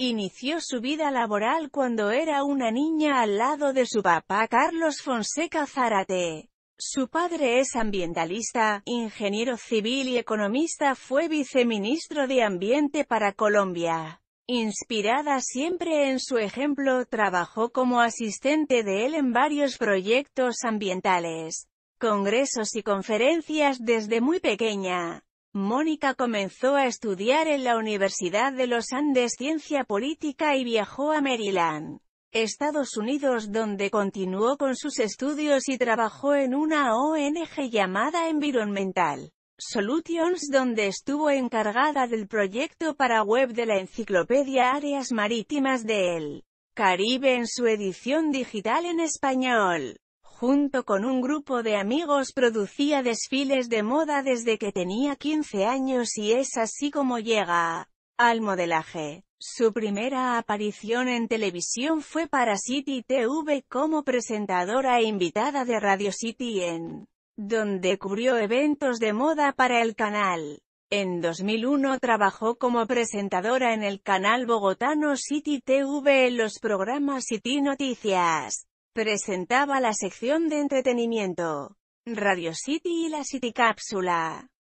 Inició su vida laboral cuando era una niña al lado de su papá Carlos Fonseca Zárate. Su padre es ambientalista, ingeniero civil y economista fue viceministro de Ambiente para Colombia. Inspirada siempre en su ejemplo, trabajó como asistente de él en varios proyectos ambientales, congresos y conferencias desde muy pequeña. Mónica comenzó a estudiar en la Universidad de los Andes Ciencia Política y viajó a Maryland, Estados Unidos donde continuó con sus estudios y trabajó en una ONG llamada Environmental Solutions donde estuvo encargada del proyecto para web de la enciclopedia Áreas Marítimas del Caribe en su edición digital en español junto con un grupo de amigos producía desfiles de moda desde que tenía 15 años y es así como llega al modelaje. Su primera aparición en televisión fue para City TV como presentadora e invitada de Radio City en donde cubrió eventos de moda para el canal. En 2001 trabajó como presentadora en el canal bogotano City TV en los programas City Noticias. Presentaba la sección de entretenimiento, Radio City y la City Cápsula.